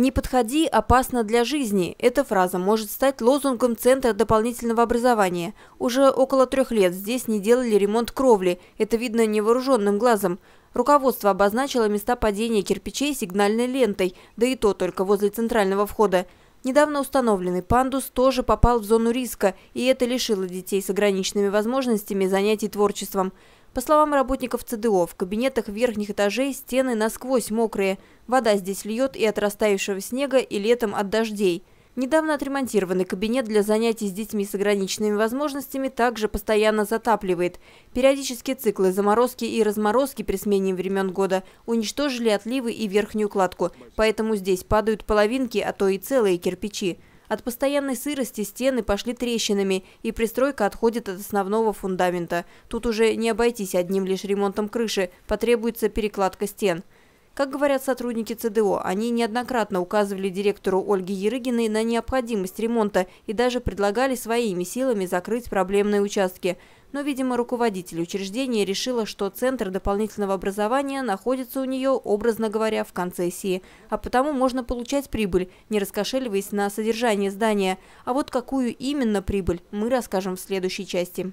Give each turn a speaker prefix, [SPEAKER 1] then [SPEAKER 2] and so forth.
[SPEAKER 1] «Не подходи, опасно для жизни» – эта фраза может стать лозунгом Центра дополнительного образования. Уже около трех лет здесь не делали ремонт кровли, это видно невооруженным глазом. Руководство обозначило места падения кирпичей сигнальной лентой, да и то только возле центрального входа. Недавно установленный пандус тоже попал в зону риска, и это лишило детей с ограниченными возможностями занятий творчеством. По словам работников ЦДО, в кабинетах верхних этажей стены насквозь мокрые. Вода здесь льет и от растающего снега, и летом от дождей. Недавно отремонтированный кабинет для занятий с детьми с ограниченными возможностями также постоянно затапливает. Периодические циклы заморозки и разморозки при смене времен года уничтожили отливы и верхнюю кладку, поэтому здесь падают половинки, а то и целые кирпичи. От постоянной сырости стены пошли трещинами, и пристройка отходит от основного фундамента. Тут уже не обойтись одним лишь ремонтом крыши, потребуется перекладка стен – как говорят сотрудники ЦДО, они неоднократно указывали директору Ольге Ерыгиной на необходимость ремонта и даже предлагали своими силами закрыть проблемные участки. Но, видимо, руководитель учреждения решила, что Центр дополнительного образования находится у нее, образно говоря, в концессии, а потому можно получать прибыль, не раскошеливаясь на содержание здания. А вот какую именно прибыль, мы расскажем в следующей части.